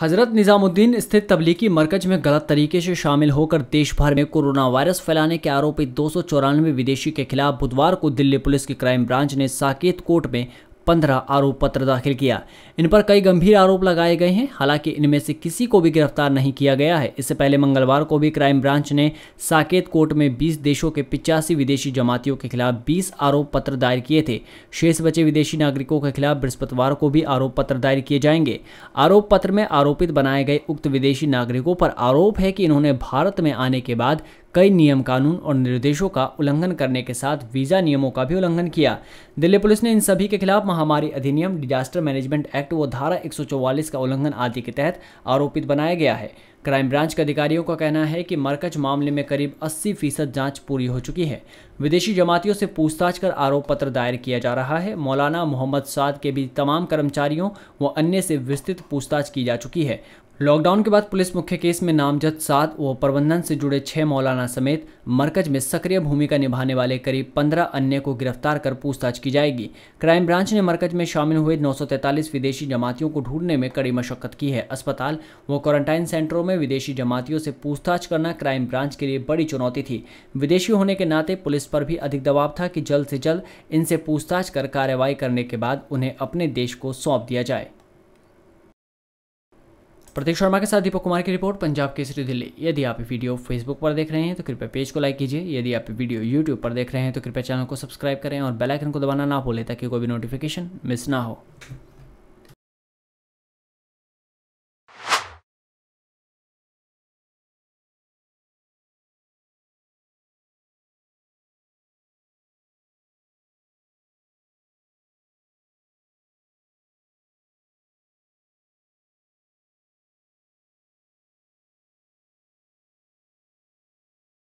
हजरत निज़ामुद्दीन स्थित तबलीगी मरकज में गलत तरीके से शामिल होकर देश भर में कोरोना वायरस फैलाने के आरोपी दो विदेशी के खिलाफ बुधवार को दिल्ली पुलिस की क्राइम ब्रांच ने साकेत कोर्ट में पंद्रह आरोप पत्र दाखिल किया इन पर कई गंभीर आरोप लगाए गए हैं हालांकि इनमें से किसी को भी गिरफ्तार नहीं किया गया है इससे पहले मंगलवार को भी क्राइम ब्रांच ने साकेत कोर्ट में बीस देशों के पिचासी विदेशी जमातियों के खिलाफ बीस आरोप पत्र दायर किए थे शेष बचे विदेशी नागरिकों के खिलाफ बृहस्पतिवार को भी आरोप पत्र दायर किए जाएंगे आरोप पत्र में आरोपित बनाए गए उक्त विदेशी नागरिकों पर आरोप है कि इन्होंने भारत में आने के बाद कई नियम कानून और निर्देशों का उल्लंघन करने के साथ वीजा नियमों का भी उल्लंघन किया दिल्ली पुलिस ने इन सभी के खिलाफ महामारी अधिनियम डिजास्टर मैनेजमेंट एक्ट व धारा 144 का उल्लंघन आदि के तहत आरोपित बनाया गया है क्राइम ब्रांच के अधिकारियों का कहना है कि मरकज मामले में करीब 80 फीसद जाँच पूरी हो चुकी है विदेशी जमातियों से पूछताछ कर आरोप पत्र दायर किया जा रहा है मौलाना मोहम्मद साद के भी तमाम कर्मचारियों व अन्य से विस्तृत पूछताछ की जा चुकी है लॉकडाउन के बाद पुलिस मुख्य केस में नामजद सात व प्रबंधन से जुड़े छह मौलाना समेत मरकज में सक्रिय भूमिका निभाने वाले करीब पंद्रह अन्य को गिरफ्तार कर पूछताछ की जाएगी क्राइम ब्रांच ने मरकज में शामिल हुए 943 विदेशी जमातियों को ढूंढने में कड़ी मशक्कत की है अस्पताल व क्वारंटाइन सेंटरों में में विदेशी जमातियों से पूछताछ करना क्राइम ब्रांच के लिए बड़ी चुनौती थी विदेशी होने के नाते पुलिस पर भी अधिक दबाव था कि जल्द से जल्द इनसे पूछताछ कर कार्रवाई करने के बाद उन्हें अपने देश को सौंप दिया जाए प्रतीक शर्मा के साथ दीपक कुमार की रिपोर्ट पंजाब केसरी दिल्ली यदि आप वीडियो फेसबुक पर देख रहे हैं तो कृपया पेज को लाइक कीजिए यदि आप वीडियो यूट्यूब पर देख रहे हैं तो कृपया चैनल को सब्सक्राइब करें और बेल आइकन को दबाना ना भूलें ताकि कोई भी नोटिफिकेशन मिस ना हो